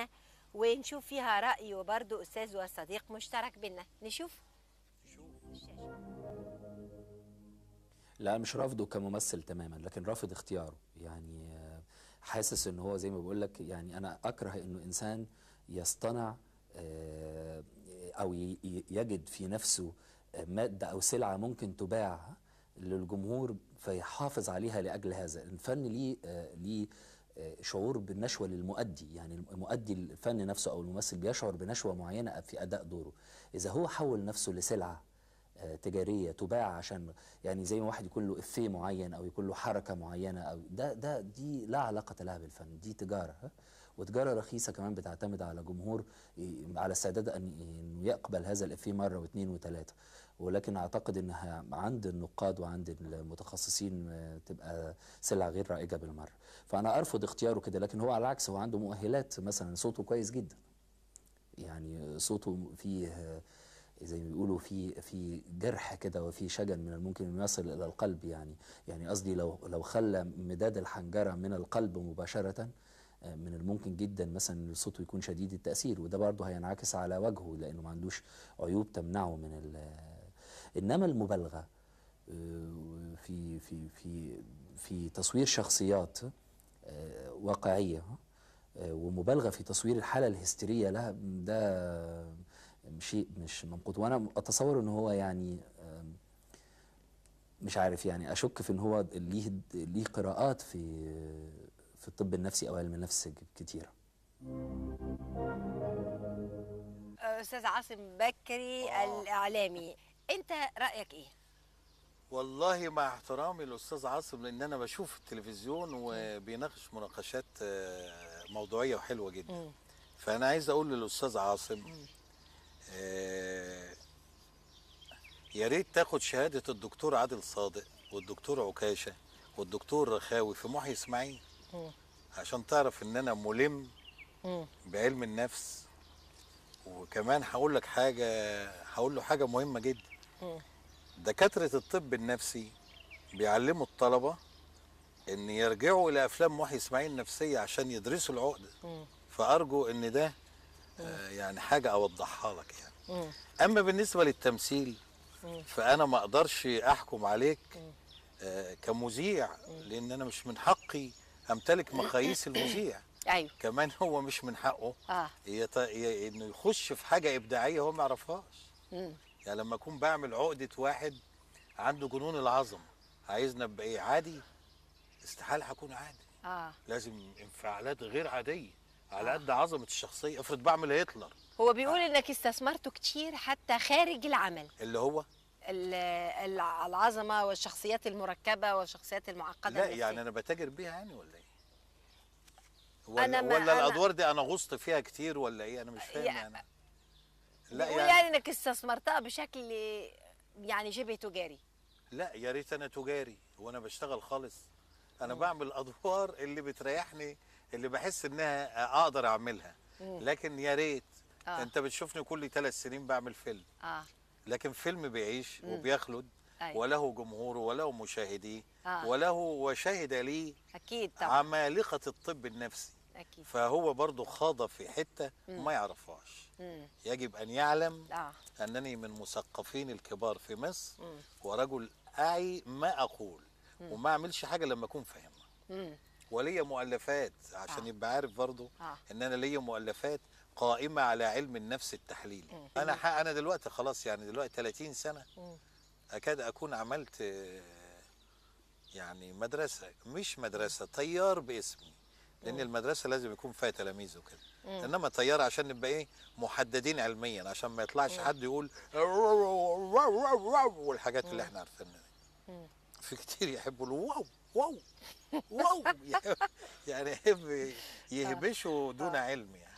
حلقتنا ونشوف فيها رأي وبرضه أستاذ وصديق مشترك بينا نشوف لا مش رافضه كممثل تماما لكن رافض اختياره يعني آه، حاسس ان هو زي ما بقول لك يعني انا اكره انه انسان يصطنع آه، او يجد في نفسه آه، ماده او سلعه ممكن تباع للجمهور فيحافظ عليها لاجل هذا الفن ليه ليه آه، شعور بالنشوة للمؤدي يعني المؤدي الفن نفسه أو الممثل بيشعر بنشوة معينة في أداء دوره إذا هو حول نفسه لسلعة آه، تجارية تباع عشان يعني زي ما واحد يكون له إفيه معين أو يكون له حركة معينة أو ده ده دي لا علاقة لها بالفن دي تجارة وتجارة رخيصة كمان بتعتمد على جمهور على استعداد أن يقبل هذا الإفيه مرة واثنين وثلاثة ولكن اعتقد انها عند النقاد وعند المتخصصين تبقى سلعه غير رائجه بالمره فانا ارفض اختياره كده لكن هو على العكس هو عنده مؤهلات مثلا صوته كويس جدا يعني صوته فيه زي ما بيقولوا في في جرح كده وفي شجن من الممكن انه يصل الى القلب يعني يعني قصدي لو لو خلى مداد الحنجره من القلب مباشره من الممكن جدا مثلا ان صوته يكون شديد التاثير وده برضه هينعكس على وجهه لانه ما عندوش عيوب تمنعه من انما المبالغه آه، في في في في تصوير شخصيات آه، واقعيه آه، ومبالغه في تصوير الحاله الهستيريه لها ده شيء مش منقوط وانا اتصور ان هو يعني مش عارف يعني اشك في ان هو ليه ليه قراءات في في الطب النفسي او علم النفس كتيره استاذ عاصم بكري الاعلامي انت رايك ايه والله مع احترامي للاستاذ عاصم لان انا بشوف التلفزيون وبيناقش مناقشات آه، موضوعيه وحلوه جدا م. فانا عايز اقول للاستاذ عاصم آه يا ريت تاخد شهاده الدكتور عادل صادق والدكتور عكاشه والدكتور رخاوي في محي اسماعيل عشان تعرف ان انا ملم بعلم النفس وكمان هقول لك حاجه هقول له حاجه مهمه جدا دكاتره الطب النفسي بيعلموا الطلبه ان يرجعوا الى افلام محي اسماعيل النفسيه عشان يدرسوا العقده فارجو ان ده آه يعني حاجه اوضحها لك يعني اما بالنسبه للتمثيل فانا ما اقدرش احكم عليك آه كمذيع لان انا مش من حقي امتلك مقاييس المذيع ايوه كمان هو مش من حقه آه. ي... انه يخش في حاجه ابداعيه هو ما يعرفهاش يعني لما اكون بعمل عقده واحد عنده جنون العظمه عايزنا ابقى ايه عادي استحاله هكون عادي اه لازم انفعالات غير عاديه على آه. قد عظمه الشخصيه افرض بعمل هتلر هو بيقول آه. انك استثمرته كتير حتى خارج العمل اللي هو العظمه والشخصيات المركبه والشخصيات المعقده لا النفسية. يعني انا بتاجر بيها يعني ولا ايه ولا, أنا ولا أنا الادوار دي انا غصت فيها كتير ولا ايه انا مش فاهم يعني لا يعني, يعني انك استثمرتها بشكل يعني شبه تجاري لا يا ريت انا تجاري وانا بشتغل خالص انا مم. بعمل ادوار اللي بتريحني اللي بحس انها اقدر اعملها مم. لكن يا ريت آه. انت بتشوفني كل ثلاث سنين بعمل فيلم آه. لكن فيلم بيعيش مم. وبيخلد أيوة. وله جمهوره وله مشاهديه آه. وله وشهد لي أكيد طبعا. عمالقة الطب النفسي أكيد. فهو برضه خاض في حتة مم. ما يعرفهاش مم. يجب أن يعلم آه. أنني من مثقفين الكبار في مصر مم. ورجل أعي ما أقول مم. وما أعملش حاجة لما أكون فاهمها ولي مؤلفات عشان آه. يبقى عارف برضه آه. ان انا لي مؤلفات قائمه على علم النفس التحليلي مم. انا حق انا دلوقتي خلاص يعني دلوقتي 30 سنه مم. اكاد اكون عملت يعني مدرسه مش مدرسه تيار باسمي لان المدرسه لازم يكون فيها تلاميذ وكده انما الطياره عشان نبقى ايه محددين علميا عشان ما يطلعش مم. حد يقول والحاجات اللي احنا عارفينها في كتير يحبوا الواو واو واو يعني يحب يهبشوا دون آه. علم يعني